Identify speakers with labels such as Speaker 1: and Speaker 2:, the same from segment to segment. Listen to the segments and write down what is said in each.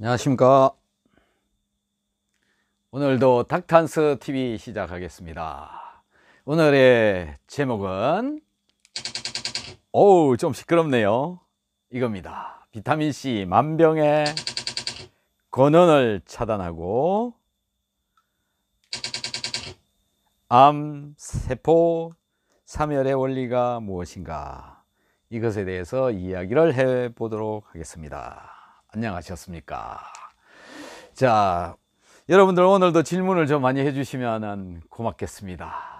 Speaker 1: 안녕하십니까 오늘도 닥탄스 TV 시작하겠습니다 오늘의 제목은 어우 좀 시끄럽네요 이겁니다 비타민C 만병의 권원을 차단하고 암, 세포, 사멸의 원리가 무엇인가 이것에 대해서 이야기를 해보도록 하겠습니다 안녕하셨습니까? 자, 여러분들 오늘도 질문을 좀 많이 해주시면 고맙겠습니다.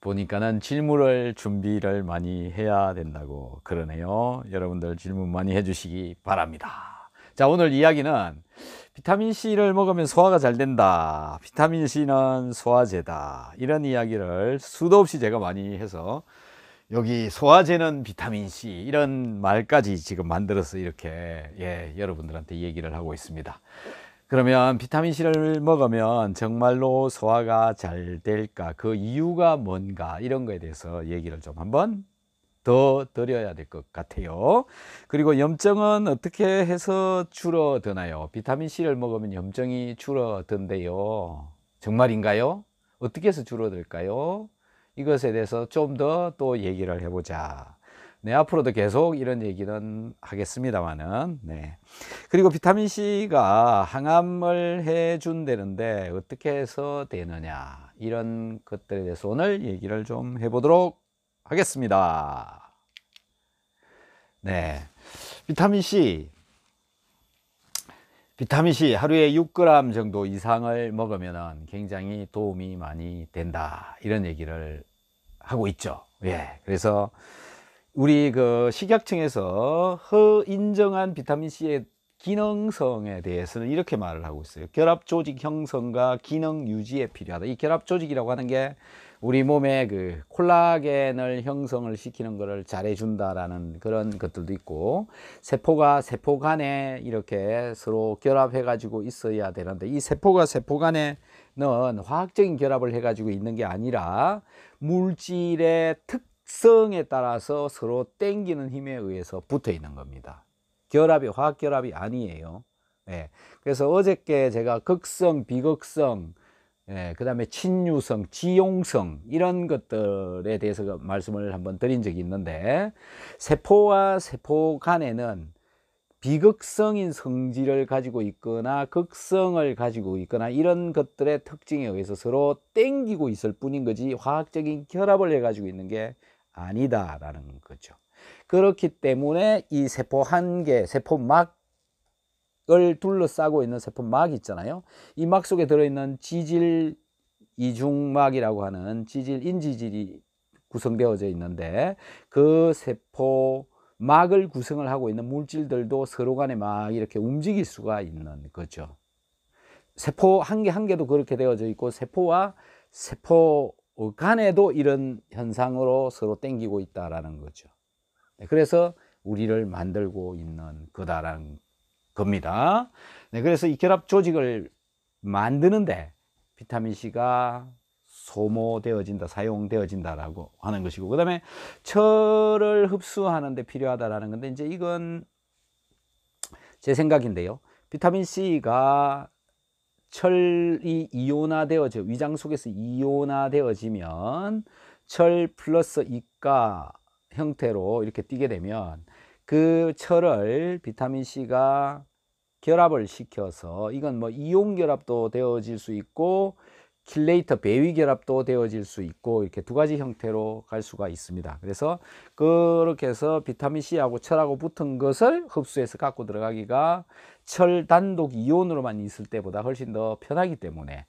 Speaker 1: 보니까는 질문을 준비를 많이 해야 된다고 그러네요. 여러분들 질문 많이 해주시기 바랍니다. 자, 오늘 이야기는 비타민C를 먹으면 소화가 잘 된다. 비타민C는 소화제다. 이런 이야기를 수도 없이 제가 많이 해서 여기 소화제는 비타민 C 이런 말까지 지금 만들어서 이렇게 예, 여러분들한테 얘기를 하고 있습니다. 그러면 비타민 C를 먹으면 정말로 소화가 잘 될까? 그 이유가 뭔가? 이런 거에 대해서 얘기를 좀 한번 더 드려야 될 것 같아요. 그리고 염증은 어떻게 해서 줄어드나요? 비타민 C를 먹으면 염증이 줄어든대요. 정말인가요? 어떻게 해서 줄어들까요? 이것에 대해서 좀 더 또 얘기를 해보자. 네, 앞으로도 계속 이런 얘기는 하겠습니다만은. 네. 그리고 비타민 C가 항암을 해준다는데 어떻게 해서 되느냐. 이런 것들에 대해서 오늘 얘기를 좀 해보도록 하겠습니다. 네. 비타민 C. 비타민 C 하루에 6g 정도 이상을 먹으면 굉장히 도움이 많이 된다. 이런 얘기를 하고 있죠. 예. 그래서 우리 그 식약청에서 허 인정한 비타민 C의 기능성에 대해서는 이렇게 말을 하고 있어요. 결합 조직 형성과 기능 유지에 필요하다. 이 결합 조직이라고 하는 게 우리 몸에 그 콜라겐을 형성을 시키는 것을 잘해준다라는 그런 것들도 있고 세포가 세포 간에 이렇게 서로 결합해 가지고 있어야 되는데 이 세포가 세포 간에는 화학적인 결합을 해 가지고 있는 게 아니라 물질의 특성에 따라서 서로 땡기는 힘에 의해서 붙어 있는 겁니다. 결합이 화학 결합이 아니에요. 예. 그래서 어저께 제가 극성, 비극성, 예, 그다음에 친유성, 지용성 이런 것들에 대해서 말씀을 한번 드린 적이 있는데 세포와 세포 간에는 비극성인 성질을 가지고 있거나 극성을 가지고 있거나 이런 것들의 특징에 의해서 서로 땡기고 있을 뿐인 거지 화학적인 결합을 해 가지고 있는 게 아니다라는 거죠. 그렇기 때문에 이 세포 한 개, 세포막을 둘러싸고 있는 세포막 있잖아요. 이 막 속에 들어있는 지질 이중막이라고 하는 지질 인지질이 구성되어져 있는데 그 세포 막을 구성을 하고 있는 물질들도 서로 간에 막 이렇게 움직일 수가 있는 거죠. 세포 한 개한 한 개도 그렇게 되어져 있고 세포와 세포 간에도 이런 현상으로 서로 땡기고 있다라 거죠. 네, 그래서 우리를 만들고 있는 거다라는 겁니다. 네, 그래서 이 결합 조직을 만드는데 비타민 C가 소모되어진다, 사용되어진다라고 하는 것이고, 그 다음에 철을 흡수하는데 필요하다라는 건데, 이제 이건 제 생각인데요. 비타민 C가 철이 이온화되어져, 위장 속에서 이온화되어지면 철 플러스 이가 형태로 이렇게 띄게 되면 그 철을 비타민C가 결합을 시켜서 이건 뭐 이온 결합도 되어질 수 있고 킬레이터 배위 결합도 되어질 수 있고 이렇게 두 가지 형태로 갈 수가 있습니다. 그래서 그렇게 해서 비타민 C하고 철하고 붙은 것을 흡수해서 갖고 들어가기가 철 단독 이온으로만 있을 때보다 훨씬 더 편하기 때문에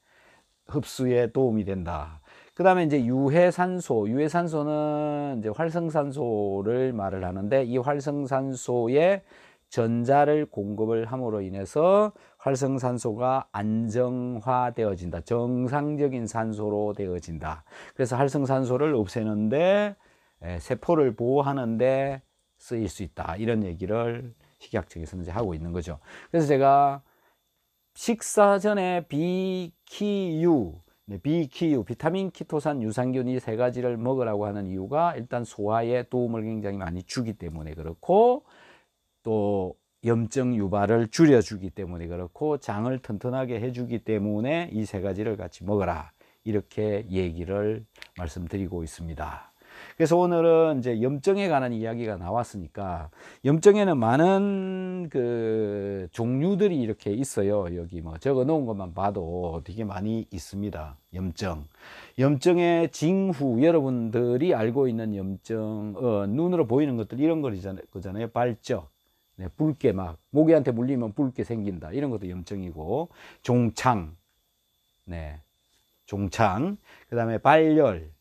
Speaker 1: 흡수에 도움이 된다. 그 다음에 이제 유해산소, 유해산소는 이제 활성산소를 말을 하는데 이활성산소에 전자를 공급을 함으로 인해서 활성산소가 안정화되어진다. 정상적인 산소로 되어진다. 그래서 활성산소를 없애는데 세포를 보호하는데 쓰일 수 있다. 이런 얘기를 식약청에서는 이제 하고 있는 거죠. 그래서 제가 식사 전에 비키유 네, BQ, 비타민 키토산 유산균 이 세 가지를 먹으라고 하는 이유가 일단 소화에 도움을 굉장히 많이 주기 때문에 그렇고 또 염증 유발을 줄여주기 때문에 그렇고 장을 튼튼하게 해주기 때문에 이 세 가지를 같이 먹어라 이렇게 얘기를 말씀드리고 있습니다. 그래서 오늘은 이제 염증에 관한 이야기가 나왔으니까 염증에는 많은 그 종류들이 이렇게 있어요. 여기 뭐 적어 놓은 것만 봐도 되게 많이 있습니다. 염증. 염증의 징후, 여러분들이 알고 있는 염증, 어, 눈으로 보이는 것들 이런 거잖아요. 발적. 네, 붉게 막, 모기한테 물리면 붉게 생긴다. 이런 것도 염증이고, 종창. 네. 종창. 그 다음에 발열.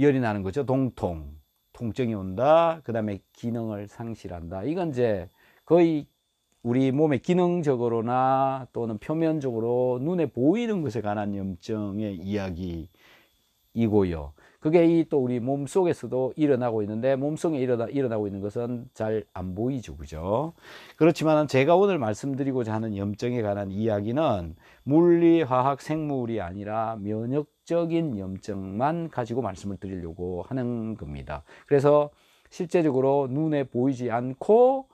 Speaker 1: 열이 나는 거죠. 동통. 통증이 온다. 그 다음에 기능을 상실한다. 이건 이제 거의 우리 몸의 기능적으로나 또는 표면적으로 눈에 보이는 것에 관한 염증의 이야기이고요. 그게 이 또 우리 몸 속에서도 일어나고 있는데 몸속에 일어나, 일어나고 있는 것은 잘 안 보이죠. 그죠? 그렇지만 제가 오늘 말씀드리고자 하는 염증에 관한 이야기는 물리, 화학, 생물이 아니라 면역 지적인 염증만 가지고 말씀을 드리려고 하는 겁니다. 그래서 실제적으로 눈에 보이지 않고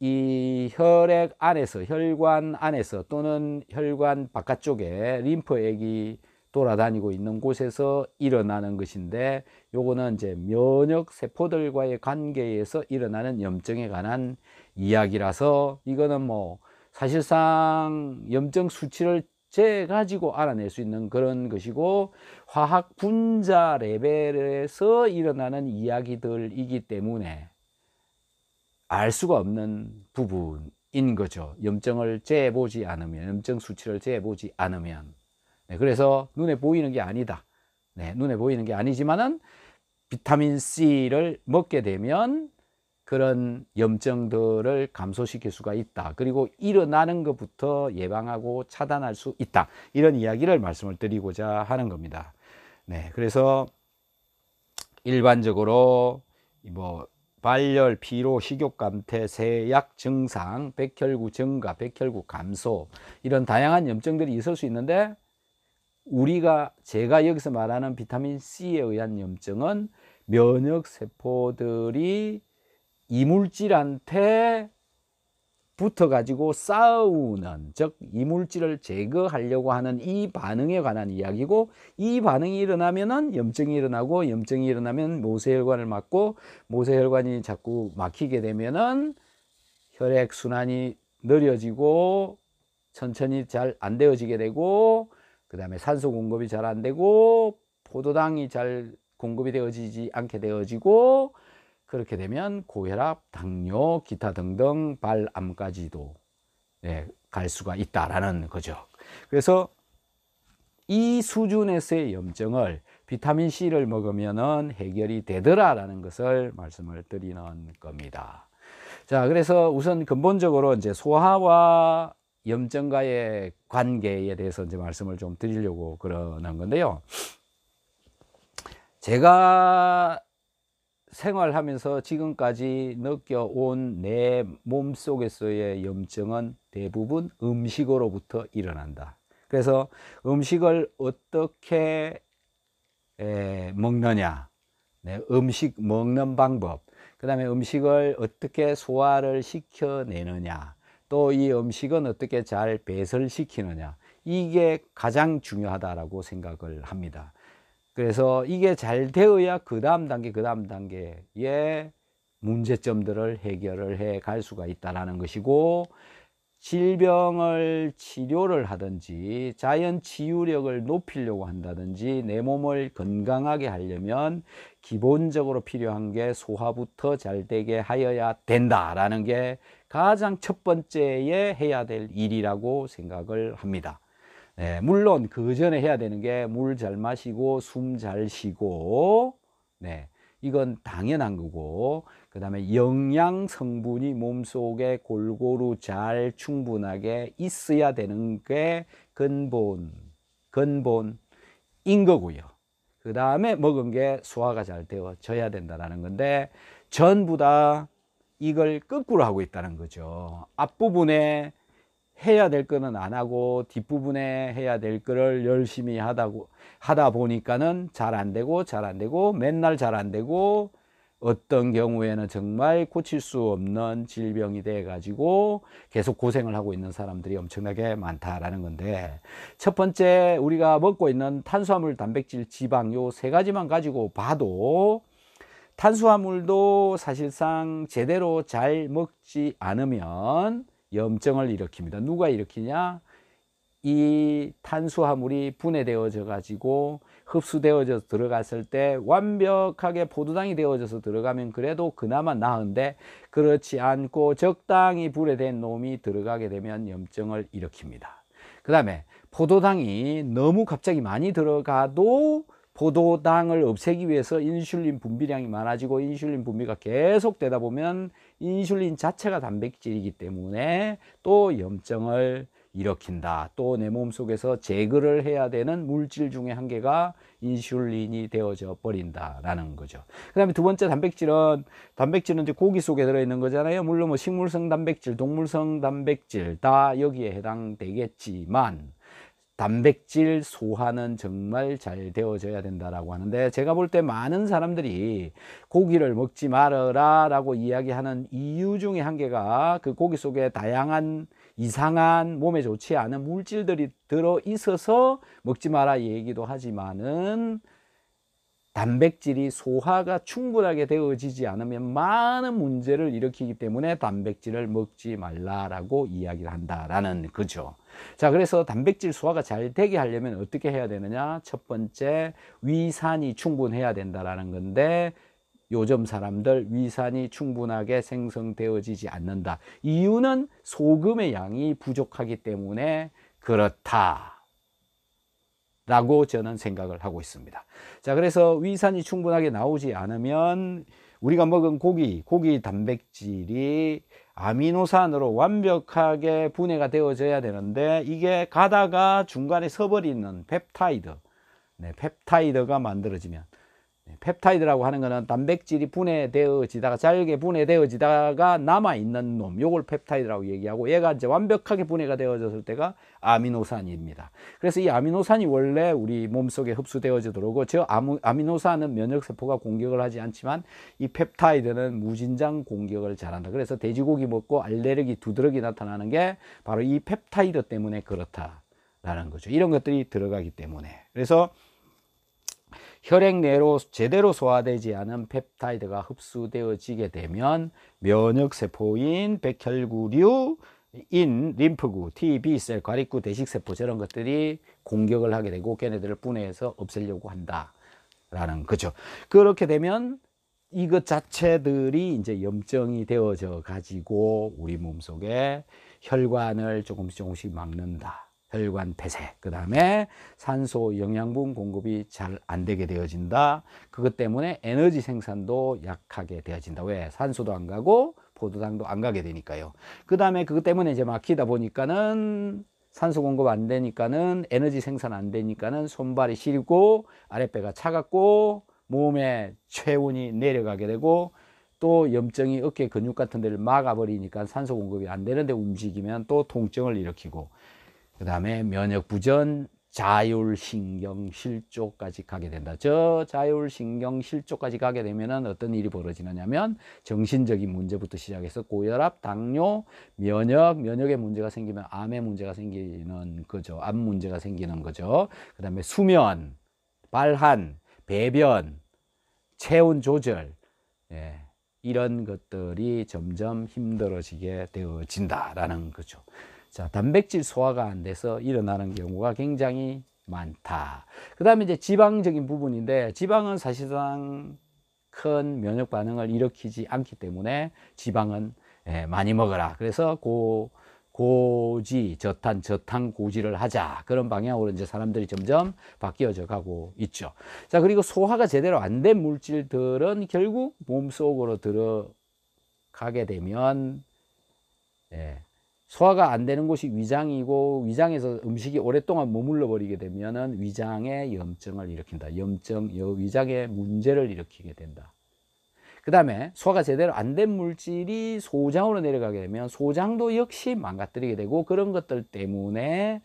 Speaker 1: 이 혈액 안에서 혈관 안에서 또는 혈관 바깥쪽에 림프액이 돌아다니고 있는 곳에서 일어나는 것인데 요거는 이제 면역 세포들과의 관계에서 일어나는 염증에 관한 이야기라서 이거는 뭐 사실상 염증 수치를 제 가지고 알아낼 수 있는 그런 것이고 화학 분자 레벨에서 일어나는 이야기들이기 때문에 알 수가 없는 부분인 거죠. 염증을 재보지 않으면 염증 수치를 재보지 않으면 네, 그래서 눈에 보이는 게 아니다. 네, 눈에 보이는 게 아니지만은 비타민 C를 먹게 되면 그런 염증들을 감소시킬 수가 있다. 그리고 일어나는 것부터 예방하고 차단할 수 있다. 이런 이야기를 말씀을 드리고자 하는 겁니다. 네. 그래서 일반적으로 뭐 발열, 피로, 식욕감퇴, 세약 증상, 백혈구 증가, 백혈구 감소 이런 다양한 염증들이 있을 수 있는데 우리가 제가 여기서 말하는 비타민 C에 의한 염증은 면역 세포들이 이물질한테 붙어 가지고 싸우는 즉 이물질을 제거하려고 하는 이 반응에 관한 이야기고 이 반응이 일어나면은 염증이 일어나고 염증이 일어나면 모세혈관을 막고 모세혈관이 자꾸 막히게 되면은 혈액 순환이 느려지고 천천히 잘 안 되어지게 되고 그 다음에 산소 공급이 잘 안 되고 포도당이 잘 공급이 되어지지 않게 되어지고 그렇게 되면 고혈압, 당뇨, 기타 등등 발암까지도 예, 갈 수가 있다라는 거죠. 그래서 이 수준에서의 염증을 비타민 C를 먹으면 해결이 되더라라는 것을 말씀을 드리는 겁니다. 자, 그래서 우선 근본적으로 이제 소화와 염증과의 관계에 대해서 이제 말씀을 좀 드리려고 그러는 건데요. 제가 생활하면서 지금까지 느껴온 내 몸속에서의 염증은 대부분 음식으로부터 일어난다. 그래서 음식을 어떻게 먹느냐, 네, 음식 먹는 방법, 그 다음에 음식을 어떻게 소화를 시켜내느냐, 또 이 음식은 어떻게 잘 배설시키느냐, 이게 가장 중요하다라고 생각을 합니다. 그래서 이게 잘 되어야 그 다음 단계 그 다음 단계에 문제점들을 해결을 해 갈 수가 있다라는 것이고 질병을 치료를 하든지 자연 치유력을 높이려고 한다든지 내 몸을 건강하게 하려면 기본적으로 필요한 게 소화부터 잘 되게 하여야 된다라는 게 가장 첫 번째에 해야 될 일이라고 생각을 합니다. 네, 물론 그 전에 해야 되는 게 물 잘 마시고 숨 잘 쉬고 네, 이건 당연한 거고 그 다음에 영양 성분이 몸속에 골고루 잘 충분하게 있어야 되는 게 근본 근본인 거고요 그 다음에 먹은 게 소화가 잘 되어져야 된다는 건데 전부 다 이걸 거꾸로 하고 있다는 거죠 앞부분에 해야 될 거는 안 하고 뒷부분에 해야 될 거를 열심히 하다고 하다 보니까는 잘 안 되고 잘 안 되고 맨날 잘 안 되고 어떤 경우에는 정말 고칠 수 없는 질병이 돼 가지고 계속 고생을 하고 있는 사람들이 엄청나게 많다라는 건데 첫 번째 우리가 먹고 있는 탄수화물 단백질 지방 요 세 가지만 가지고 봐도 탄수화물도 사실상 제대로 잘 먹지 않으면 염증을 일으킵니다. 누가 일으키냐? 이 탄수화물이 분해되어져 가지고 흡수되어져 들어갔을 때 완벽하게 포도당이 되어져서 들어가면 그래도 그나마 나은데 그렇지 않고 적당히 분해된 놈이 들어가게 되면 염증을 일으킵니다. 그 다음에 포도당이 너무 갑자기 많이 들어가도 포도당을 없애기 위해서 인슐린 분비량이 많아지고 인슐린 분비가 계속되다 보면 인슐린 자체가 단백질이기 때문에 또 염증을 일으킨다. 또 내 몸속에서 제거를 해야 되는 물질 중에 한 개가 인슐린이 되어져 버린다라는 거죠. 그다음에 두 번째 단백질은 단백질은 이제 고기 속에 들어 있는 거잖아요. 물론 뭐 식물성 단백질, 동물성 단백질 다 여기에 해당되겠지만 단백질 소화는 정말 잘 되어져야 된다라고 하는데 제가 볼 때 많은 사람들이 고기를 먹지 말아라 라고 이야기하는 이유 중에 한 개가 그 고기 속에 다양한 이상한 몸에 좋지 않은 물질들이 들어 있어서 먹지 마라 얘기도 하지만은 단백질이 소화가 충분하게 되어지지 않으면 많은 문제를 일으키기 때문에 단백질을 먹지 말라라고 이야기를 한다라는 그죠. 자 그래서 단백질 소화가 잘 되게 하려면 어떻게 해야 되느냐 첫 번째 위산이 충분해야 된다라는 건데 요즘 사람들 위산이 충분하게 생성되어지지 않는다 이유는 소금의 양이 부족하기 때문에 그렇다 라고 저는 생각을 하고 있습니다 자 그래서 위산이 충분하게 나오지 않으면 우리가 먹은 고기, 고기 단백질이 아미노산으로 완벽하게 분해가 되어져야 되는데 이게 가다가 중간에 서버리는 펩타이드, 네, 펩타이드가 만들어지면 예, 펩타이드라고 하는 거는 단백질이 분해되어지다가 잘게 분해되어지다가 남아 있는 놈, 요걸 펩타이드라고 얘기하고 얘가 이제 완벽하게 분해가 되어졌을 때가 아미노산입니다. 그래서 이 아미노산이 원래 우리 몸속에 흡수되어지도록오고저 아미노산은 면역 세포가 공격을 하지 않지만 이 펩타이드는 무진장 공격을 잘한다. 그래서 돼지고기 먹고 알레르기 두드러기 나타나는 게 바로 이 펩타이드 때문에 그렇다라는 거죠. 이런 것들이 들어가기 때문에. 그래서 혈액 내로 제대로 소화되지 않은 펩타이드가 흡수되어지게 되면 면역세포인 백혈구류 인, 림프구, TB셀, 과립구, 대식세포 저런 것들이 공격을 하게 되고 걔네들을 분해해서 없애려고 한다라는 거죠. 그렇게 되면 이것 자체들이 이제 염증이 되어져 가지고 우리 몸속에 혈관을 조금씩 조금씩 막는다. 혈관 폐쇄, 그 다음에 산소 영양분 공급이 잘 안 되게 되어진다. 그것 때문에 에너지 생산도 약하게 되어진다. 왜? 산소도 안 가고 포도당도 안 가게 되니까요. 그 다음에 그것 때문에 이제 막히다 보니까는 산소 공급 안 되니까는 에너지 생산 안 되니까는 손발이 시리고 아랫배가 차갑고 몸의 체온이 내려가게 되고 또 염증이 어깨 근육 같은 데를 막아버리니까 산소 공급이 안 되는데 움직이면 또 통증을 일으키고 그 다음에 면역부전, 자율신경 실조까지 가게 된다. 저 자율신경 실조까지 가게 되면은 어떤 일이 벌어지느냐면 정신적인 문제부터 시작해서 고혈압, 당뇨, 면역, 면역에 문제가 생기면 암에 문제가 생기는 거죠. 암 문제가 생기는 거죠. 그 다음에 수면, 발한, 배변, 체온 조절, 예, 이런 것들이 점점 힘들어지게 되어진다라는 거죠. 자, 단백질 소화가 안 돼서 일어나는 경우가 굉장히 많다. 그 다음에 이제 지방적인 부분인데 지방은 사실상 큰 면역 반응을 일으키지 않기 때문에 지방은 예, 많이 먹어라. 그래서 고, 고지, 저탄, 저탄 고지를 하자. 그런 방향으로 이제 사람들이 점점 바뀌어져 가고 있죠. 자, 그리고 소화가 제대로 안 된 물질들은 결국 몸 속으로 들어가게 되면, 예, 소화가 안 되는 곳이 위장이고 위장에서 음식이 오랫동안 머물러 버리게 되면은 위장에 염증을 일으킨다. 염증, 위장에 문제를 일으키게 된다. 그 다음에 소화가 제대로 안 된 물질이 소장으로 내려가게 되면 소장도 역시 망가뜨리게 되고 그런 것들 때문에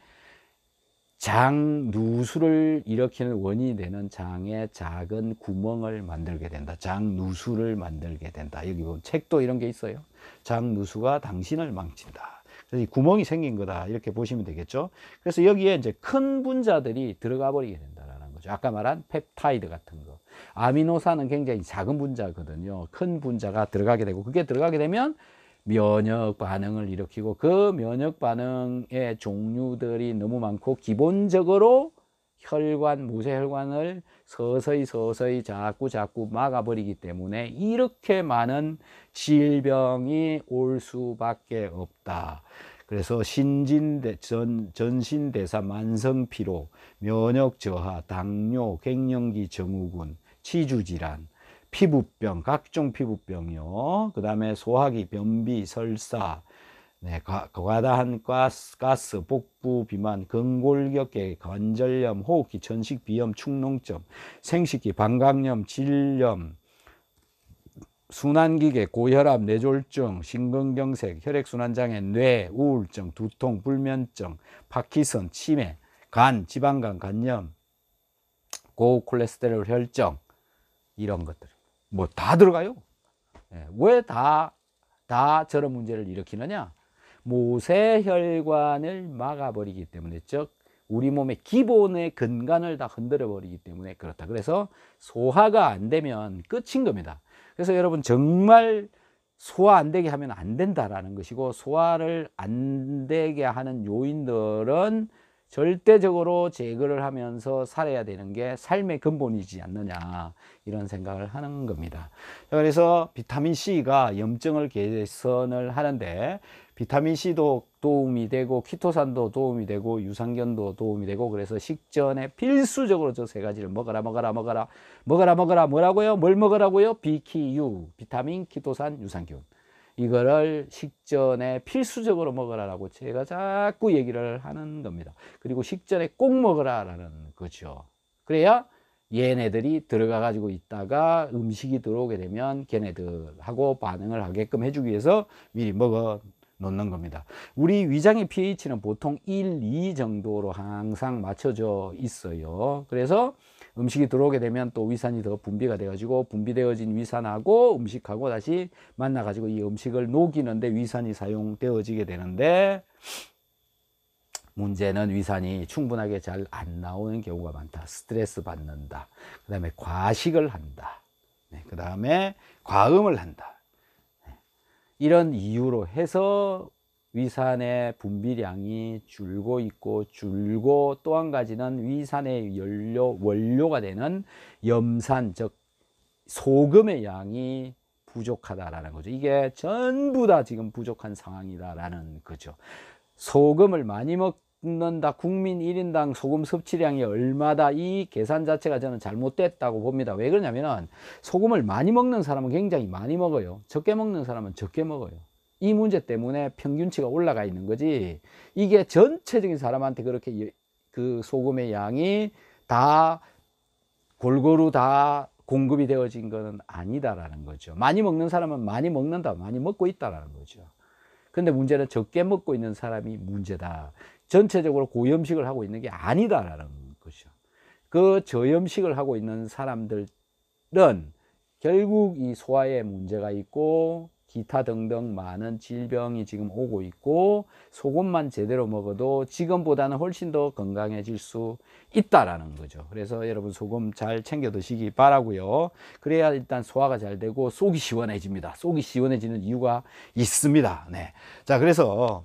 Speaker 1: 장 누수를 일으키는 원인이 되는 장에 작은 구멍을 만들게 된다. 장 누수를 만들게 된다. 여기 보면 뭐 책도 이런 게 있어요. 장 누수가 당신을 망친다. 이 구멍이 생긴 거다 이렇게 보시면 되겠죠. 그래서 여기에 이제 큰 분자들이 들어가 버리게 된다는 거죠. 아까 말한 펩타이드 같은 거. 아미노산은 굉장히 작은 분자거든요. 큰 분자가 들어가게 되고 그게 들어가게 되면 면역 반응을 일으키고 그 면역 반응의 종류들이 너무 많고 기본적으로 혈관, 무쇠혈관을 서서히 서서히 자꾸 자꾸 막아버리기 때문에 이렇게 많은 질병이 올 수밖에 없다. 그래서 신진대 전 전신대사 만성 피로, 면역 저하, 당뇨, 갱년기 증후군, 치주 질환, 피부병, 각종 피부병요 그다음에 소화기 변비, 설사, 네, 과, 다한 가스, 가스, 복부 비만, 근골격계, 관절염, 호흡기, 전식 비염, 축농점, 생식기, 방광염, 질염, 순환기계, 고혈압, 뇌졸중, 심근경색, 혈액순환장애, 뇌, 우울증, 두통, 불면증, 파키슨, 치매, 간, 지방간, 간염, 고콜레스테롤 혈증 이런 것들 뭐 다 들어가요. 예, 왜 다 다 저런 문제를 일으키느냐? 모세혈관을 막아버리기 때문에 즉 우리 몸의 기본의 근간을 다 흔들어 버리기 때문에 그렇다 그래서 소화가 안 되면 끝인 겁니다 그래서 여러분 정말 소화 안 되게 하면 안 된다라는 것이고 소화를 안 되게 하는 요인들은 절대적으로 제거를 하면서 살아야 되는 게 삶의 근본이지 않느냐 이런 생각을 하는 겁니다. 그래서 비타민 C가 염증을 개선을 하는데 비타민 C도 도움이 되고 키토산도 도움이 되고 유산균도 도움이 되고 그래서 식전에 필수적으로 저 세 가지를 먹어라 먹어라 먹어라 먹어라 먹어라 뭐라고요? 뭘 먹으라고요? BKU 비타민 키토산 유산균 이거를 식전에 필수적으로 먹으라고 제가 자꾸 얘기를 하는 겁니다. 그리고 식전에 꼭 먹으라라는 거죠. 그래야 얘네들이 들어가 가지고 있다가 음식이 들어오게 되면 걔네들하고 반응을 하게끔 해주기 위해서 미리 먹어 놓는 겁니다. 우리 위장의 pH는 보통 1, 2 정도로 항상 맞춰져 있어요. 그래서 음식이 들어오게 되면 또 위산이 더 분비가 돼가지고 분비되어진 위산하고 음식하고 다시 만나가지고 이 음식을 녹이는데 위산이 사용되어지게 되는데 문제는 위산이 충분하게 잘 안 나오는 경우가 많다. 스트레스 받는다. 그 다음에 과식을 한다. 네, 그 다음에 과음을 한다. 네. 이런 이유로 해서 위산의 분비량이 줄고 있고 줄고 또 한 가지는 위산의 연료 원료가 되는 염산 즉 소금의 양이 부족하다라는 거죠. 이게 전부 다 지금 부족한 상황이다라는 거죠. 소금을 많이 먹는다 국민 1인당 소금 섭취량이 얼마다 이 계산 자체가 저는 잘못됐다고 봅니다. 왜 그러냐면은 소금을 많이 먹는 사람은 굉장히 많이 먹어요. 적게 먹는 사람은 적게 먹어요. 이 문제 때문에 평균치가 올라가 있는 거지 이게 전체적인 사람한테 그렇게 그 소금의 양이 다 골고루 다 공급이 되어진 것은 아니다라는 거죠 많이 먹는 사람은 많이 먹는다 많이 먹고 있다라는 거죠 근데 문제는 적게 먹고 있는 사람이 문제다 전체적으로 고염식을 하고 있는 게 아니다라는 거죠 그 저염식을 하고 있는 사람들은 결국 이 소화에 문제가 있고 기타 등등 많은 질병이 지금 오고 있고 소금만 제대로 먹어도 지금보다는 훨씬 더 건강해질 수 있다라는 거죠. 그래서 여러분 소금 잘 챙겨 드시기 바라고요. 그래야 일단 소화가 잘 되고 속이 시원해집니다. 속이 시원해지는 이유가 있습니다. 네. 자, 그래서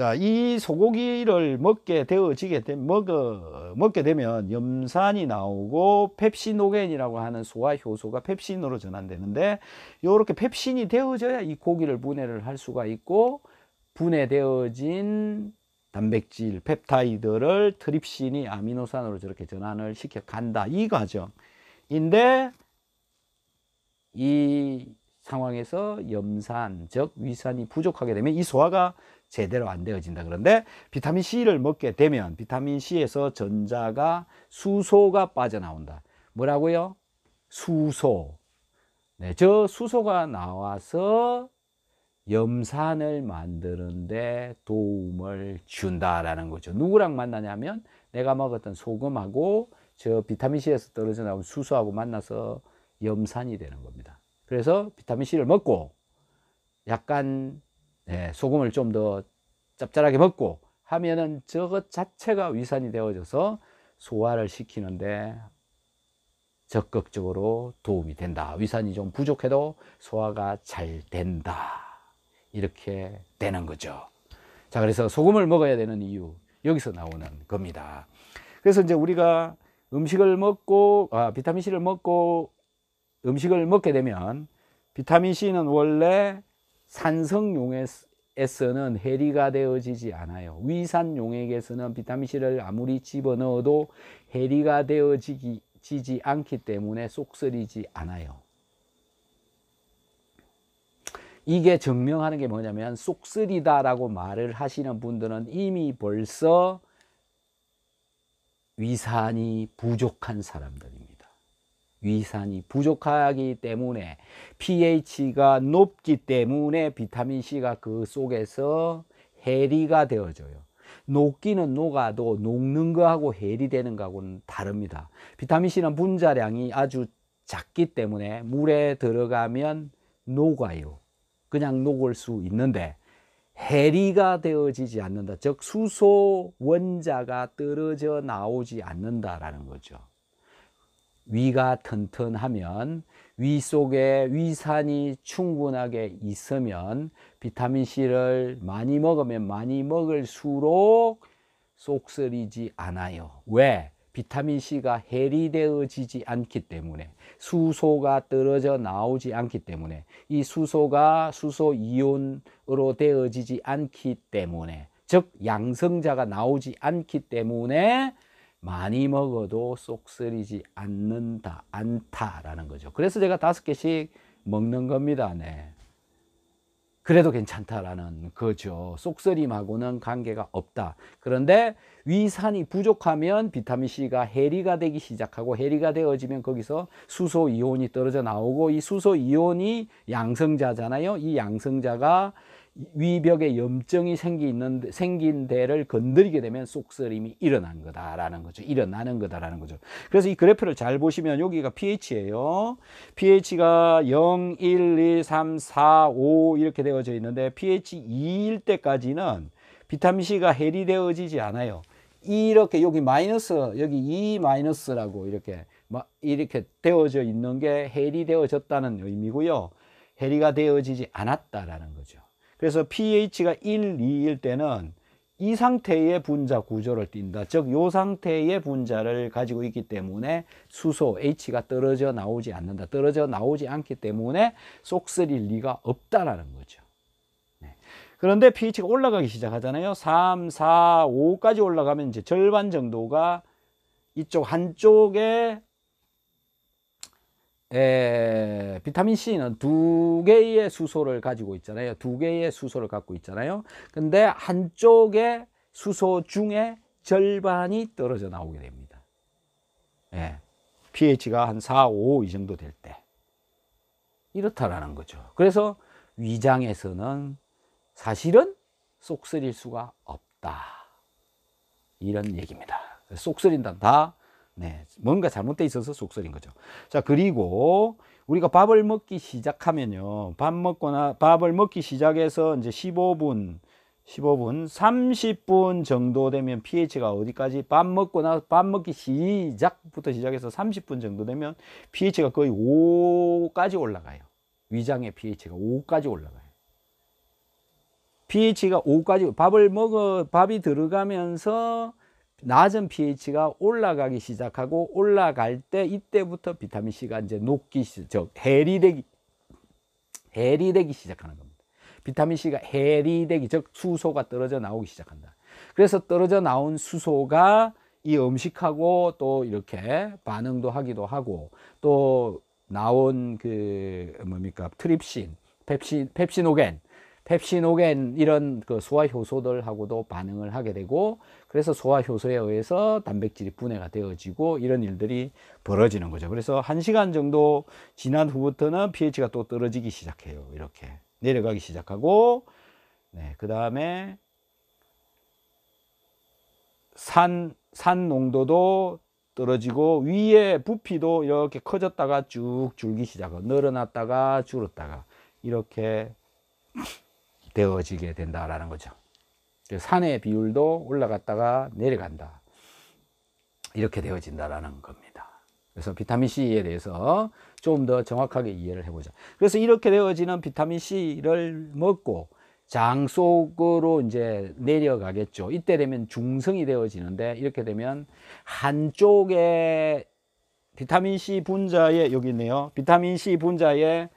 Speaker 1: 자, 이 소고기를 먹게 되어지게 되, 먹어, 먹게 되면 염산이 나오고 펩시노겐이라고 하는 소화 효소가 펩신으로 전환되는데 이렇게 펩신이 되어져야 이 고기를 분해를 할 수가 있고 분해되어진 단백질 펩타이드를 트립신이 아미노산으로 저렇게 전환을 시켜 간다 이 과정인데 이 상황에서 염산 즉 위산이 부족하게 되면 이 소화가 제대로 안 되어진다. 그런데 비타민 C를 먹게 되면 비타민 C에서 전자가 수소가 빠져나온다. 뭐라고요? 수소. 네, 저 수소가 나와서 염산을 만드는데 도움을 준다라는 거죠. 누구랑 만나냐면 내가 먹었던 소금하고 저 비타민C에서 떨어져 나온 수소하고 만나서 염산이 되는 겁니다. 그래서 비타민C를 먹고 약간 네, 소금을 좀 더 짭짤하게 먹고 하면은 저것 자체가 위산이 되어져서 소화를 시키는데 적극적으로 도움이 된다. 위산이 좀 부족해도 소화가 잘 된다. 이렇게 되는 거죠. 자, 그래서 소금을 먹어야 되는 이유, 여기서 나오는 겁니다. 그래서 이제 우리가 음식을 먹고, 아, 비타민C를 먹고 음식을 먹게 되면 비타민C는 원래 산성용에서는 해리가 되어지지 않아요. 위산용액에서는 비타민C를 아무리 집어넣어도 해리가 되어지지 않기 때문에 쏙쓰리지 않아요. 이게 증명하는 게 뭐냐면 쏙쓰리다라고 말을 하시는 분들은 이미 벌써 위산이 부족한 사람들입니다. 위산이 부족하기 때문에 pH가 높기 때문에 비타민 C가 그 속에서 해리가 되어져요. 녹기는 녹아도 녹는 거하고 해리되는 거하고는 다릅니다. 비타민 C는 분자량이 아주 작기 때문에 물에 들어가면 녹아요. 그냥 녹을 수 있는데 해리가 되어지지 않는다. 즉 수소 원자가 떨어져 나오지 않는다라는 거죠. 위가 튼튼하면 위 속에 위산이 충분하게 있으면 비타민C를 많이 먹으면 많이 먹을수록 쏙쓰리지 않아요. 왜? 비타민C가 해리되어지지 않기 때문에 수소가 떨어져 나오지 않기 때문에 이 수소가 수소 이온으로 되어지지 않기 때문에 즉 양성자가 나오지 않기 때문에 많이 먹어도 쏙쓰리지 않는다, 않다라는 거죠. 그래서 제가 다섯 개씩 먹는 겁니다. 네. 그래도 괜찮다라는 거죠. 쏙쓰림하고는 관계가 없다. 그런데 위산이 부족하면 비타민C가 해리가 되기 시작하고 해리가 되어지면 거기서 수소이온이 떨어져 나오고 이 수소이온이 양성자잖아요. 이 양성자가 위벽에 염증이 생기는, 생긴 데를 건드리게 되면 쑥쓰림이 일어난 거다라는 거죠. 일어나는 거다라는 거죠. 그래서 이 그래프를 잘 보시면 여기가 pH예요. pH가 0, 1, 2, 3, 4, 5 이렇게 되어져 있는데 pH 2일 때까지는 비타민C가 해리되어지지 않아요. 이렇게 여기 마이너스, 여기 2 마이너스라고 이렇게 이렇게 되어져 있는 게 해리되어졌다는 의미고요. 해리가 되어지지 않았다라는 거죠. 그래서 pH가 1, 2일 때는 이 상태의 분자 구조를 띈다. 즉, 이 상태의 분자를 가지고 있기 때문에 수소 H가 떨어져 나오지 않는다. 떨어져 나오지 않기 때문에 속쓰릴 리가 없다라는 거죠. 네. 그런데 pH가 올라가기 시작하잖아요. 3, 4, 5까지 올라가면 이제 절반 정도가 이쪽 한쪽에 에, 비타민 C는 두 개의 수소를 가지고 있잖아요. 두 개의 수소를 갖고 있잖아요. 근데 한쪽의 수소 중에 절반이 떨어져 나오게 됩니다. 예. pH가 한 4, 5 이 정도 될 때. 이렇다라는 거죠. 그래서 위장에서는 사실은 쏙쓰릴 수가 없다. 이런 얘기입니다. 쏙쓰린다. 다 네, 뭔가 잘못돼 있어서 속설인 거죠. 자, 그리고 우리가 밥을 먹기 시작하면요. 밥 먹거나 밥을 먹기 시작해서 이제 15분, 15분, 30분 정도 되면 pH가 어디까지 밥 먹거나 밥 먹기 시작부터 시작해서 30분 정도 되면 pH가 거의 5까지 올라가요. 위장의 pH가 5까지 올라가요. pH가 5까지 밥을 먹어 밥이 들어가면서 낮은 pH가 올라가기 시작하고 올라갈 때 이때부터 비타민 C가 이제 녹기 즉 해리 되기 해리 되기 시작하는 겁니다. 비타민 C가 해리 되기 즉 수소가 떨어져 나오기 시작한다. 그래서 떨어져 나온 수소가 이 음식하고 또 이렇게 반응도 하기도 하고 또 나온 그 뭡니까 트립신, 펩시, 펩시노겐 펩시노겐 이런 그 소화 효소들하고도 반응을 하게 되고 그래서 소화 효소에 의해서 단백질이 분해가 되어지고 이런 일들이 벌어지는 거죠. 그래서 한시간 정도 지난 후부터는 pH가 또 떨어지기 시작해요. 이렇게 내려가기 시작하고 네, 그다음에 산, 산 농도도 떨어지고 위에 부피도 이렇게 커졌다가 쭉 줄기 시작하고 늘어났다가 줄었다가 이렇게 되어지게 된다라는 거죠. 그 산의 비율도 올라갔다가 내려간다. 이렇게 되어진다라는 겁니다. 그래서 비타민C에 대해서 좀 더 정확하게 이해를 해보자. 그래서 이렇게 되어지는 비타민C를 먹고 장 속으로 이제 내려가겠죠. 이때 되면 중성이 되어지는데 이렇게 되면 한쪽에 비타민C 분자에 여기 있네요. 비타민C 분자에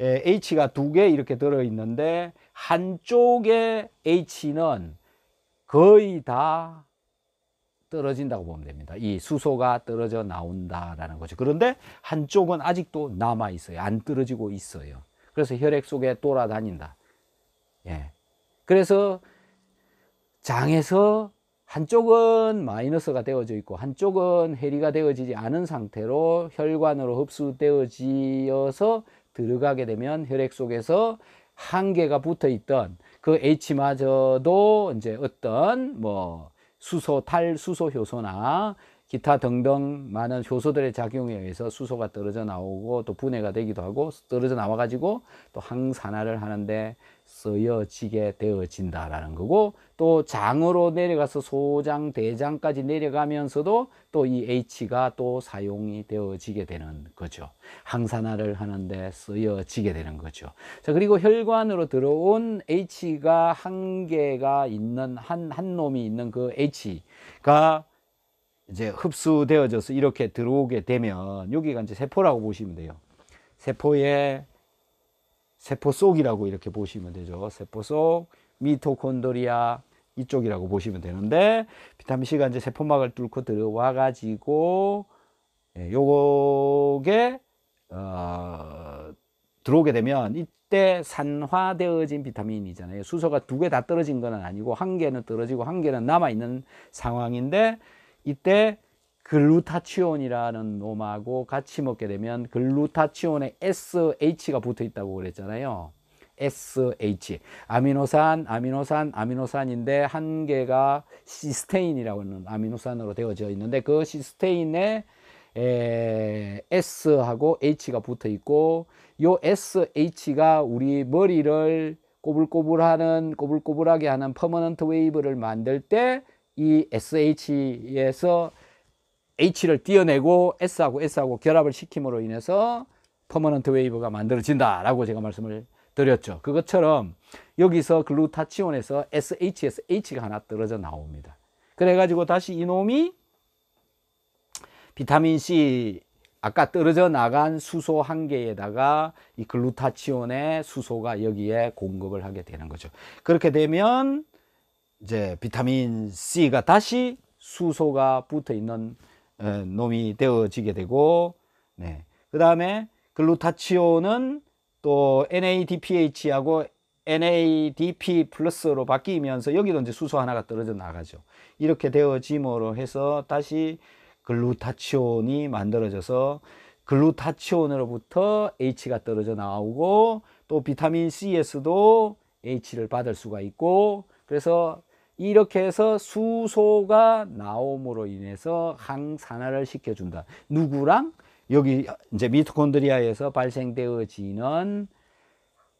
Speaker 1: 예, H가 두 개 이렇게 들어 있는데 한쪽에 H는 거의 다 떨어진다고 보면 됩니다. 이 수소가 떨어져 나온다라는 거죠. 그런데 한쪽은 아직도 남아 있어요. 안 떨어지고 있어요. 그래서 혈액 속에 돌아다닌다. 예. 그래서 장에서 한쪽은 마이너스가 되어져 있고 한쪽은 해리가 되어지지 않은 상태로 혈관으로 흡수되어지어서 들어가게 되면 혈액 속에서 한계가 붙어 있던 그 H마저도 이제 어떤 뭐 수소 탈수소 효소나 기타 등등 많은 효소들의 작용에 의해서 수소가 떨어져 나오고 또 분해가 되기도 하고 떨어져 나와 가지고 또 항산화를 하는데 쓰여지게 되어진다라는 거고 또 장으로 내려가서 소장, 대장까지 내려가면서도 또 이 H가 또 사용이 되어지게 되는 거죠. 항산화를 하는데 쓰여지게 되는 거죠. 자, 그리고 혈관으로 들어온 H가 한 개가 있는 한, 한 놈이 있는 그 H가 이제 흡수되어져서 이렇게 들어오게 되면 여기가 이제 세포라고 보시면 돼요. 세포에 세포 속이라고 이렇게 보시면 되죠. 세포 속, 미토콘드리아 이쪽이라고 보시면 되는데 비타민 C가 이제 세포막을 뚫고 들어와 가지고 예, 요게 어, 들어오게 되면 이때 산화되어진 비타민이잖아요. 수소가 두 개 다 떨어진 건 아니고 한 개는 떨어지고 한 개는 남아 있는 상황인데 이때 글루타치온이라는 놈하고 같이 먹게 되면 글루타치온에 SH가 붙어 있다고 그랬잖아요. SH 아미노산 아미노산 아미노산인데 한 개가 시스테인이라고 하는 아미노산으로 되어져 있는데 그 시스테인에 에, S하고 H가 붙어 있고 요 SH가 우리 머리를 꼬불꼬불하는 꼬불꼬불하게 하는 퍼머넌트 웨이브를 만들 때 이 SH에서 H를 띄어내고 S하고 S하고 결합을 시킴으로 인해서 퍼머넌트 웨이브가 만들어진다라고 제가 말씀을 드렸죠. 그것처럼 여기서 글루타치온에서 s h 에 H가 하나 떨어져 나옵니다. 그래가지고 다시 이놈이 비타민 C 아까 떨어져 나간 수소 한 개에다가 이 글루타치온의 수소가 여기에 공급을 하게 되는 거죠. 그렇게 되면 이제 비타민 C가 다시 수소가 붙어 있는 예, 놈이 되어지게 되고 네. 그 다음에 글루타치온은 또 NADPH하고 NADP 플러스로 바뀌면서 여기도 이제 수소 하나가 떨어져 나가죠. 이렇게 되어짐으로 해서 다시 글루타치온이 만들어져서 글루타치온으로부터 H가 떨어져 나오고 또 비타민 C에서도 H를 받을 수가 있고 그래서 이렇게 해서 수소가 나옴으로 인해서 항산화를 시켜준다. 누구랑? 여기 이제 미토콘드리아에서 발생되어지는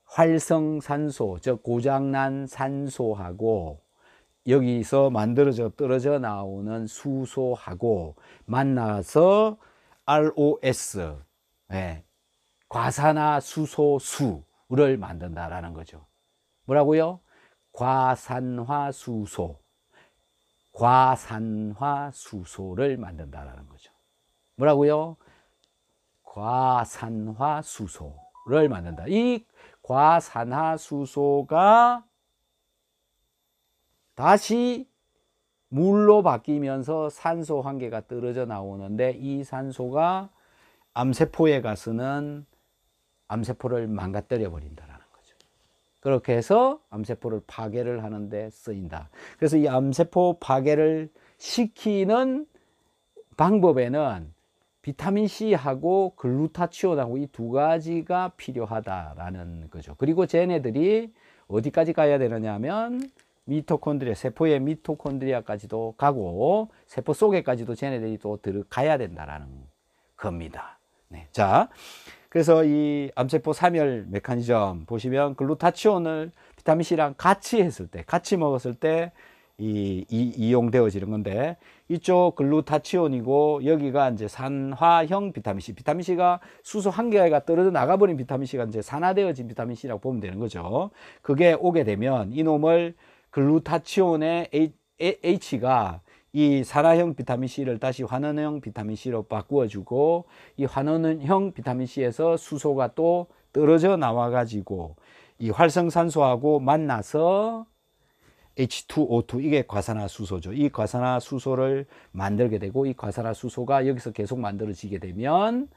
Speaker 1: 활성산소, 즉 고장난 산소하고 여기서 만들어져 떨어져 나오는 수소하고 만나서 ROS, 예, 과산화수소수를 만든다라는 거죠. 뭐라고요? 과산화수소, 과산화수소를 만든다라는 거죠. 뭐라고요? 과산화수소를 만든다. 이 과산화수소가 다시 물로 바뀌면서 산소 한 개가 떨어져 나오는데 이 산소가 암세포에 가서는 암세포를 망가뜨려 버린다. 그렇게 해서 암세포를 파괴를 하는데 쓰인다. 그래서 이 암세포 파괴를 시키는 방법에는 비타민 C하고 글루타치온하고 이 두 가지가 필요하다라는 거죠. 그리고 쟤네들이 어디까지 가야 되느냐면 미토콘드리아, 세포의 미토콘드리아까지도 가고 세포 속에까지도 쟤네들이 또 들어가야 된다라는 겁니다. 네. 자, 그래서 이 암세포 사멸 메커니즘 보시면 글루타치온을 그 비타민C랑 같이 했을 때, 같이 먹었을 때 이, 이, 이용되어지는 건데 이쪽 글루타치온이고 그 여기가 이제 산화형 비타민C 비타민C가 수소 한 개가 떨어져 나가버린 비타민C가 이제 산화되어진 비타민C라고 보면 되는 거죠 그게 오게 되면 이놈을 글루타치온의 그 H가 이 산화형 비타민 C를 다시 환원형 비타민 C로 바꾸어 주고 이 환원형 비타민 C에서 수소가 또 떨어져 나와 가지고 이 활성산소하고 만나서 H2O2 이게 과산화수소죠. 이 과산화수소를 만들게 되고 이 과산화수소가 여기서 계속 만들어지게 되면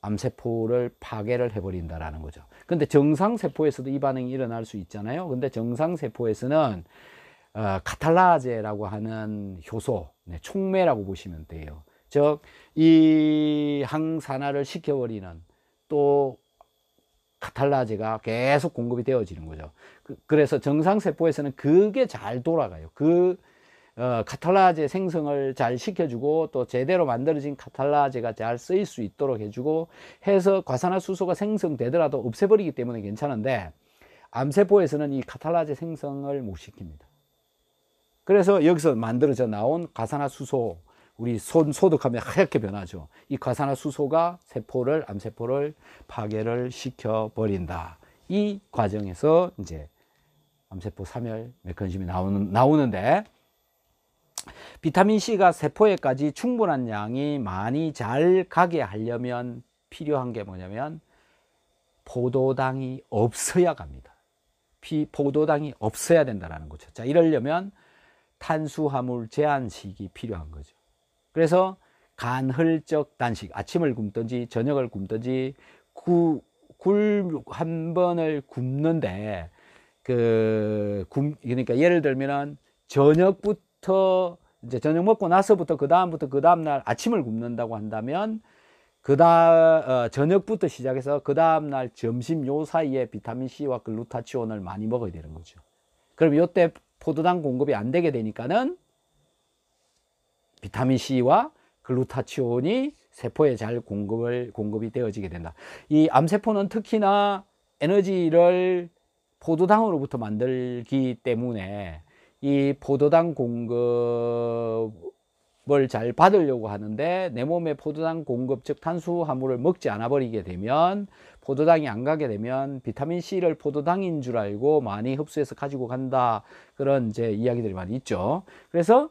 Speaker 1: 암세포를 파괴를 해버린다라는 거죠. 근데 정상세포에서도 이 반응이 일어날 수 있잖아요. 근데 정상세포에서는 어, 카탈라제라고 하는 효소, 네, 촉매라고 보시면 돼요. 즉, 이 항산화를 시켜버리는 또 카탈라제가 계속 공급이 되어지는 거죠. 그, 래서 정상세포에서는 그게 잘 돌아가요. 그 어, 카탈라제 생성을 잘 시켜주고 또 제대로 만들어진 카탈라제가 잘 쓰일 수 있도록 해주고 해서 과산화수소가 생성되더라도 없애버리기 때문에 괜찮은데 암세포에서는 이 카탈라제 생성을 못 시킵니다. 그래서 여기서 만들어져 나온 가산화수소 우리 손 소독하면 하얗게 변하죠. 이 가산화수소가 세포를 암세포를 파괴를 시켜 버린다. 이 과정에서 이제 암세포 사멸 메커니즘이 나오는 나오는데 비타민 C가 세포에까지 충분한 양이 많이 잘 가게 하려면 필요한 게 뭐냐면 포도당이 없어야 갑니다. 피, 포도당이 없어야 된다는 거죠. 자, 이러려면 탄수화물 제한식이 필요한 거죠. 그래서 간헐적 단식, 아침을 굶든지 저녁을 굶든지 구, 굴한 번을 굶는데 그 굶, 그러니까 예를 들면은 저녁부터 이제 저녁 먹고 나서부터 그 다음부터 그 다음 날 아침을 굶는다고 한다면 그다 어, 저녁부터 시작해서 그 다음 날 점심 요 사이에 비타민 C와 글루타치온을 많이 먹어야 되는 거죠. 그럼 요때 포도당 공급이 안 되게 되니까는 비타민 C와 글루타치온이 세포에 잘 공급을 공급이 되어지게 된다. 이 암세포는 특히나 에너지를 포도당으로부터 만들기 때문에 이 포도당 공급 뭘잘 받으려고 하는데 내 몸에 포도당 공급 즉 탄수화물을 먹지 않아 버리게 되면 포도당이 안 가게 되면 비타민 C를 포도당인 줄 알고 많이 흡수해서 가지고 간다 그런 이제 이야기들이 많이 있죠. 그래서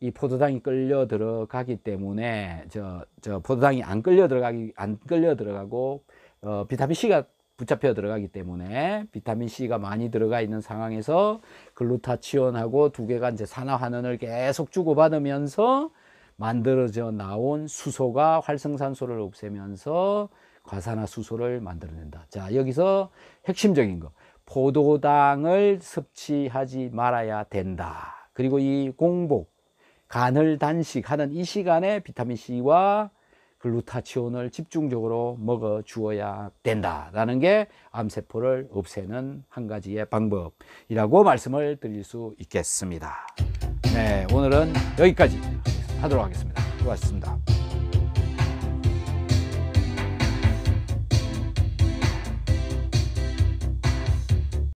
Speaker 1: 이 포도당이 끌려 들어가기 때문에 저 저 포도당이 안 끌려 들어가기 안 끌려 들어가고 어, 비타민 C가 붙잡혀 들어가기 때문에 비타민 C가 많이 들어가 있는 상황에서 글루타치온하고 두 개가 이제 산화환원을 계속 주고받으면서 만들어져 나온 수소가 활성산소를 없애면서 과산화수소를 만들어낸다. 자, 여기서 핵심적인 거. 포도당을 섭취하지 말아야 된다. 그리고 이 공복, 간을 단식하는 이 시간에 비타민C와 글루타치온을 그 집중적으로 먹어 주어야 된다라는 게 암세포를 없애는 한 가지의 방법이라고 말씀을 드릴 수 있겠습니다. 네, 오늘은 여기까지 하도록 하겠습니다. 수고하습니다